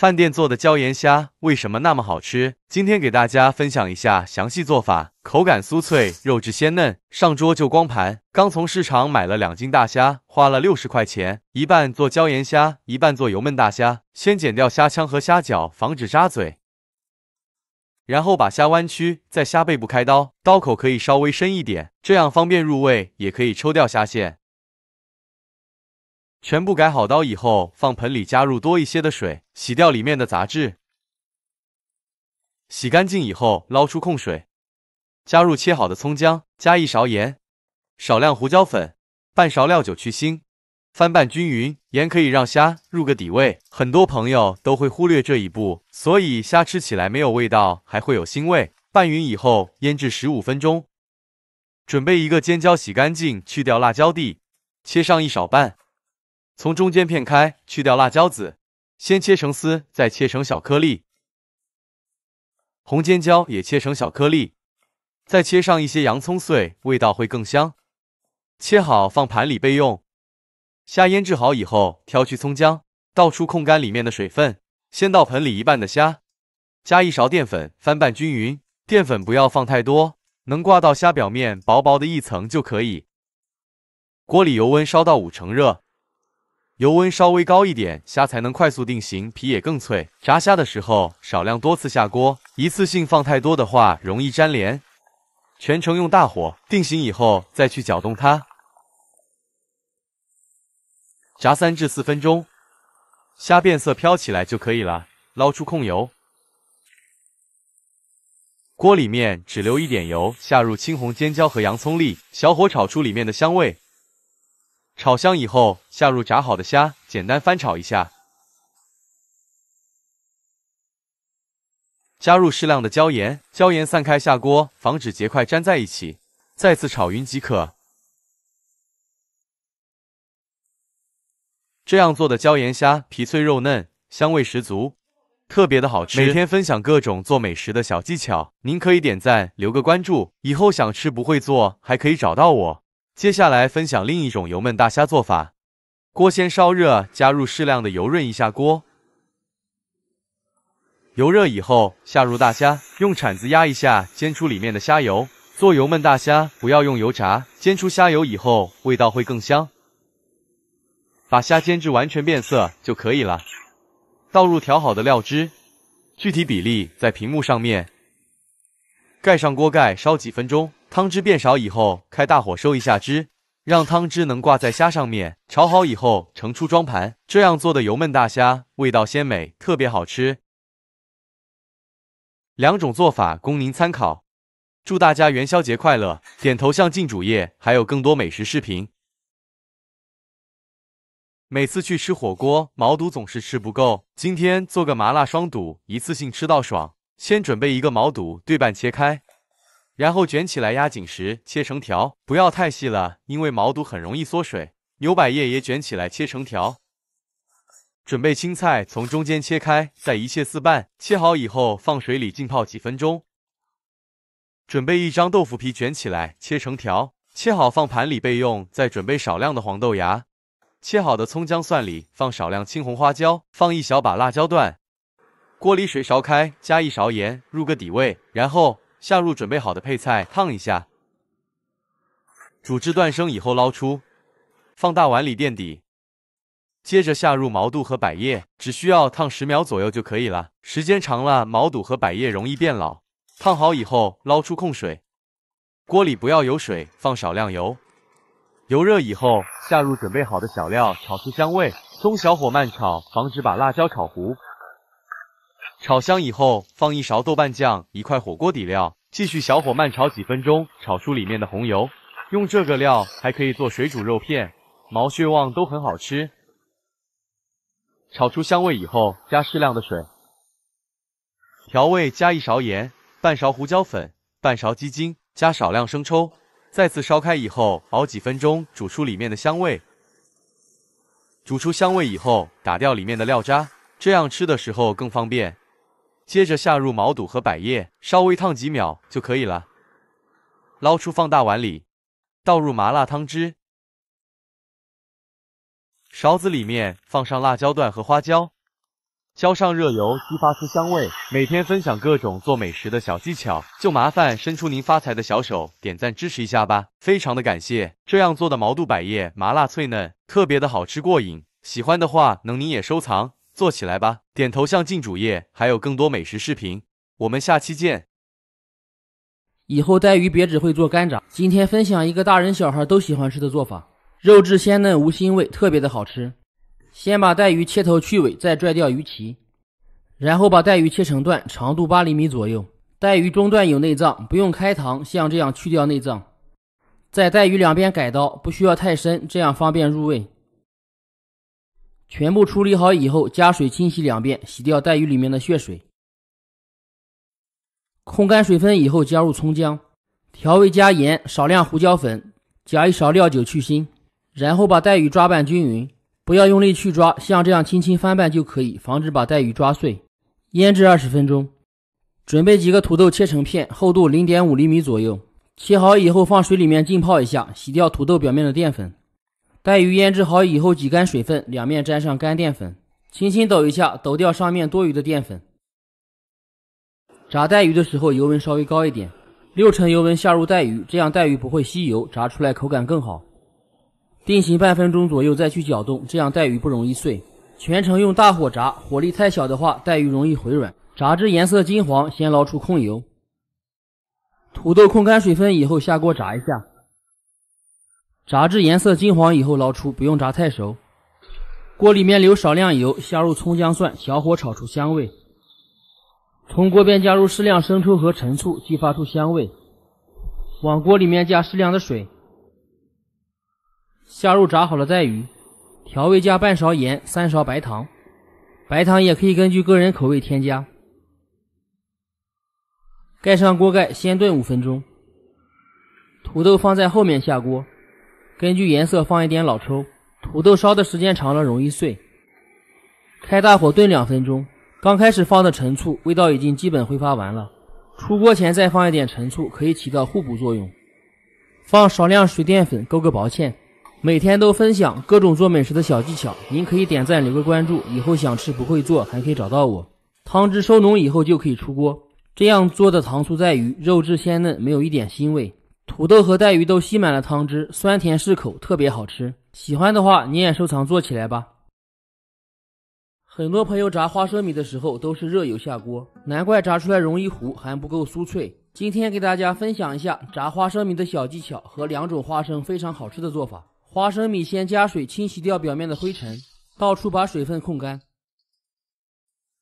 饭店做的椒盐虾为什么那么好吃？今天给大家分享一下详细做法，口感酥脆，肉质鲜嫩，上桌就光盘。刚从市场买了两斤大虾，花了六十块钱，一半做椒盐虾，一半做油焖大虾。先剪掉虾枪和虾脚，防止扎嘴，然后把虾弯曲，在虾背部开刀，刀口可以稍微深一点，这样方便入味，也可以抽掉虾线。全部改好刀以后，放盆里加入多一些的水，洗掉里面的杂质。洗干净以后，捞出控水，加入切好的葱姜，加一勺盐，少量胡椒粉，半勺料酒去腥，翻拌均匀。盐可以让虾入个底味，很多朋友都会忽略这一步，所以虾吃起来没有味道，还会有腥味。拌匀以后，腌制十五分钟。准备一个尖椒，洗干净，去掉辣椒蒂，切上一勺半。从中间片开，去掉辣椒籽，先切成丝，再切成小颗粒。红尖椒也切成小颗粒，再切上一些洋葱碎，味道会更香。切好放盘里备用。虾腌制好以后，挑去葱姜，倒出控干里面的水分。先倒盆里一半的虾，加一勺淀粉，翻拌均匀。淀粉不要放太多，能挂到虾表面薄薄的一层就可以。锅里油温烧到五成热。油温稍微高一点，虾才能快速定型，皮也更脆。炸虾的时候，少量多次下锅，一次性放太多的话，容易粘连。全程用大火，定型以后再去搅动它，炸三至四分钟，虾变色飘起来就可以了，捞出控油。锅里面只留一点油，下入青红尖椒和洋葱粒，小火炒出里面的香味。炒香以后，下入炸好的虾，简单翻炒一下，加入适量的椒盐，椒盐散开下锅，防止结块粘在一起，再次炒匀即可。这样做的椒盐虾皮脆肉嫩，香味十足，特别的好吃。每天分享各种做美食的小技巧，您可以点赞留个关注，以后想吃不会做还可以找到我。接下来分享另一种油焖大虾做法。锅先烧热，加入适量的油润一下锅。油热以后，下入大虾，用铲子压一下，煎出里面的虾油。做油焖大虾不要用油炸，煎出虾油以后，味道会更香。把虾煎至完全变色就可以了。倒入调好的料汁，具体比例在屏幕上面。盖上锅盖，烧几分钟。汤汁变少以后，开大火收一下汁，让汤汁能挂在虾上面。炒好以后，盛出装盘。这样做的油焖大虾味道鲜美，特别好吃。两种做法供您参考。祝大家元宵节快乐！点头像进主页，还有更多美食视频。每次去吃火锅，毛肚总是吃不够。今天做个麻辣双肚，一次性吃到爽。先准备一个毛肚，对半切开。然后卷起来压紧实，切成条，不要太细了，因为毛肚很容易缩水。牛百叶也卷起来切成条。准备青菜，从中间切开，再一切四瓣。切好以后放水里浸泡几分钟。准备一张豆腐皮，卷起来切成条，切好放盘里备用。再准备少量的黄豆芽。切好的葱姜蒜里放少量青红花椒，放一小把辣椒段。锅里水烧开，加一勺盐，入个底味，然后。下入准备好的配菜，烫一下，煮至断生以后捞出，放大碗里垫底。接着下入毛肚和百叶，只需要烫十秒左右就可以了。时间长了，毛肚和百叶容易变老。烫好以后捞出控水。锅里不要有水，放少量油，油热以后下入准备好的小料，炒出香味。中小火慢炒，防止把辣椒炒糊。炒香以后，放一勺豆瓣酱，一块火锅底料，继续小火慢炒几分钟，炒出里面的红油。用这个料还可以做水煮肉片、毛血旺都很好吃。炒出香味以后，加适量的水，调味加一勺盐、半勺胡椒粉、半勺鸡精，加少量生抽。再次烧开以后，熬几分钟，煮出里面的香味。煮出香味以后，打掉里面的料渣，这样吃的时候更方便。接着下入毛肚和百叶，稍微烫几秒就可以了，捞出放大碗里，倒入麻辣汤汁，勺子里面放上辣椒段和花椒，浇上热油激发出香味。每天分享各种做美食的小技巧，就麻烦伸出您发财的小手点赞支持一下吧，非常的感谢。这样做的毛肚百叶麻辣脆嫩，特别的好吃过瘾，喜欢的话能您也收藏。做起来吧！点头像进主页，还有更多美食视频。我们下期见。以后带鱼别只会做干炸，今天分享一个大人小孩都喜欢吃的做法，肉质鲜嫩无腥味，特别的好吃。先把带鱼切头去尾，再拽掉鱼鳍，然后把带鱼切成段，长度八厘米左右。带鱼中段有内脏，不用开膛，像这样去掉内脏，在带鱼两边改刀，不需要太深，这样方便入味。全部处理好以后，加水清洗两遍，洗掉带鱼里面的血水。控干水分以后，加入葱姜，调味加盐、少量胡椒粉，加一勺料酒去腥，然后把带鱼抓拌均匀，不要用力去抓，像这样轻轻翻拌就可以，防止把带鱼抓碎。腌制二十分钟。准备几个土豆切成片，厚度零点五厘米左右。切好以后放水里面浸泡一下，洗掉土豆表面的淀粉。带鱼腌制好以后，挤干水分，两面沾上干淀粉，轻轻抖一下，抖掉上面多余的淀粉。炸带鱼的时候，油温稍微高一点，六成油温下入带鱼，这样带鱼不会吸油，炸出来口感更好。定型半分钟左右再去搅动，这样带鱼不容易碎。全程用大火炸，火力太小的话，带鱼容易回软。炸至颜色金黄，先捞出控油。土豆控干水分以后，下锅炸一下。炸至颜色金黄以后捞出，不用炸太熟。锅里面留少量油，下入葱姜蒜，小火炒出香味。从锅边加入适量生抽和陈醋，激发出香味。往锅里面加适量的水，下入炸好的带鱼，调味加半勺盐、三勺白糖，白糖也可以根据个人口味添加。盖上锅盖，先炖五分钟。土豆放在后面下锅。根据颜色放一点老抽，土豆烧的时间长了容易碎。开大火炖两分钟，刚开始放的陈醋味道已经基本挥发完了，出锅前再放一点陈醋可以起到互补作用。放少量水淀粉勾个薄芡。每天都分享各种做美食的小技巧，您可以点赞留个关注，以后想吃不会做还可以找到我。汤汁收浓以后就可以出锅。这样做的糖醋带鱼肉质鲜嫩，没有一点腥味。土豆和带鱼都吸满了汤汁，酸甜适口，特别好吃。喜欢的话，你也收藏做起来吧。很多朋友炸花生米的时候都是热油下锅，难怪炸出来容易糊，还不够酥脆。今天给大家分享一下炸花生米的小技巧和两种花生非常好吃的做法。花生米先加水清洗掉表面的灰尘，倒出把水分控干。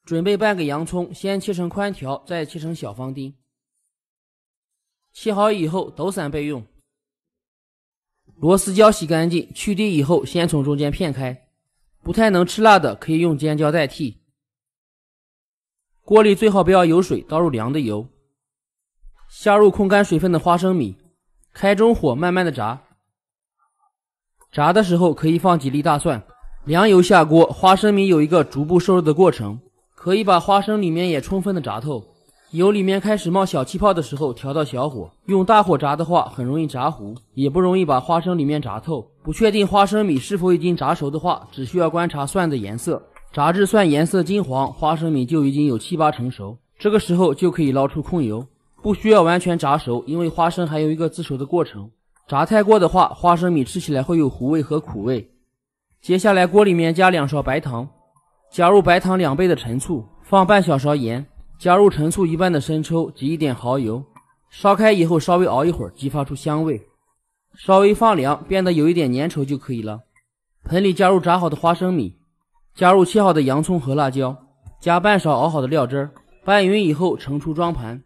准备半个洋葱，先切成宽条，再切成小方丁。切好以后抖散备用。螺丝椒洗干净去蒂以后，先从中间片开。不太能吃辣的可以用尖椒代替。锅里最好不要有水，倒入凉的油。下入控干水分的花生米，开中火慢慢的炸。炸的时候可以放几粒大蒜。凉油下锅，花生米有一个逐步受热的过程，可以把花生里面也充分的炸透。油里面开始冒小气泡的时候，调到小火。用大火炸的话，很容易炸糊，也不容易把花生里面炸透。不确定花生米是否已经炸熟的话，只需要观察蒜的颜色，炸至蒜颜色金黄，花生米就已经有七八成熟。这个时候就可以捞出控油，不需要完全炸熟，因为花生还有一个自熟的过程。炸太过的话，花生米吃起来会有糊味和苦味。接下来，锅里面加两勺白糖，加入白糖两倍的陈醋，放半小勺盐。加入陈醋一半的生抽及一点蚝油，烧开以后稍微熬一会儿，激发出香味，稍微放凉，变得有一点粘稠就可以了。盆里加入炸好的花生米，加入切好的洋葱和辣椒，加半勺熬好的料汁儿，拌匀以后盛出装盘。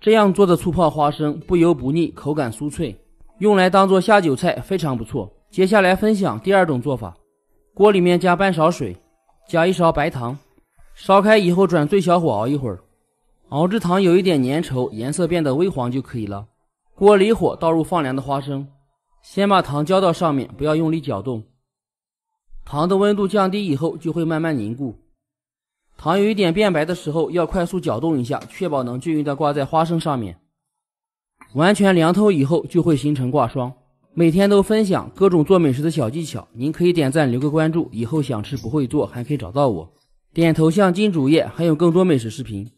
这样做的醋泡花生不油不腻，口感酥脆，用来当做下酒菜非常不错。接下来分享第二种做法：锅里面加半勺水，加一勺白糖，烧开以后转最小火熬一会儿。熬制糖有一点粘稠，颜色变得微黄就可以了。锅离火，倒入放凉的花生，先把糖浇到上面，不要用力搅动。糖的温度降低以后，就会慢慢凝固。糖有一点变白的时候，要快速搅动一下，确保能均匀的挂在花生上面。完全凉透以后，就会形成挂霜。每天都分享各种做美食的小技巧，您可以点赞留个关注，以后想吃不会做还可以找到我。点头像进主页，还有更多美食视频。